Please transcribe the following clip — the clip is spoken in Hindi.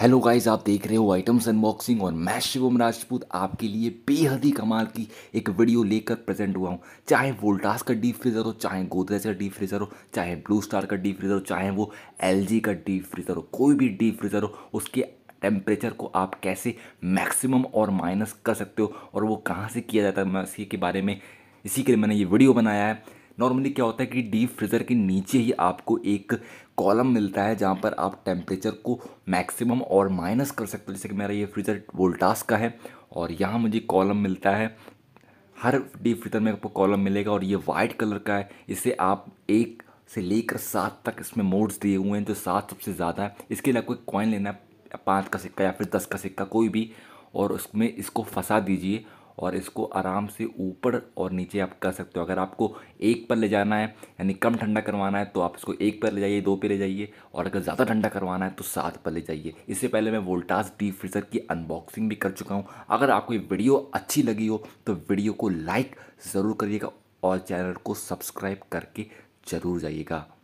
हेलो गाइस आप देख रहे हो आइटम्स अनबॉक्सिंग और मैं शिवम राजपूत आपके लिए बेहद ही कमाल की एक वीडियो लेकर प्रेजेंट हुआ हूँ चाहे वोल्टास का डीप फ्रीज़र हो चाहे गोदरेज का डीप फ्रीज़र हो चाहे ब्लू स्टार का डीप फ्रीज़र हो चाहे वो एलजी का डीप फ्रीज़र हो कोई भी डीप फ्रीज़र हो उसके टेम्परेचर को आप कैसे मैक्सिमम और माइनस कर सकते हो और वो कहाँ से किया जाता है मैं इसी के बारे में इसी के लिए मैंने ये वीडियो बनाया है नॉर्मली क्या होता है कि डीप फ्रीज़र के नीचे ही आपको एक कॉलम मिलता है जहाँ पर आप टेम्परेचर को मैक्सिमम और माइनस कर सकते हो जैसे कि मेरा ये फ्रीज़र वोल्टास का है और यहाँ मुझे कॉलम मिलता है हर डीप फ्रीज़र में आपको कॉलम मिलेगा और ये वाइट कलर का है इसे आप एक से लेकर सात तक इसमें मोड्स दिए हुए हैं जो सात सबसे ज़्यादा है इसके लिए आपको कॉइन लेना है पाँच का सिक्का या फिर दस का सिक्का कोई भी और उसमें इसको फंसा दीजिए और इसको आराम से ऊपर और नीचे आप कर सकते हो अगर आपको एक पर ले जाना है यानी कम ठंडा करवाना है तो आप इसको एक पर ले जाइए दो पे ले जाइए और अगर ज़्यादा ठंडा करवाना है तो सात पर ले जाइए इससे पहले मैं वोल्टास डीप फ्रीज़र की अनबॉक्सिंग भी कर चुका हूँ अगर आपको ये वीडियो अच्छी लगी हो तो वीडियो को लाइक ज़रूर करिएगा और चैनल को सब्सक्राइब करके ज़रूर जाइएगा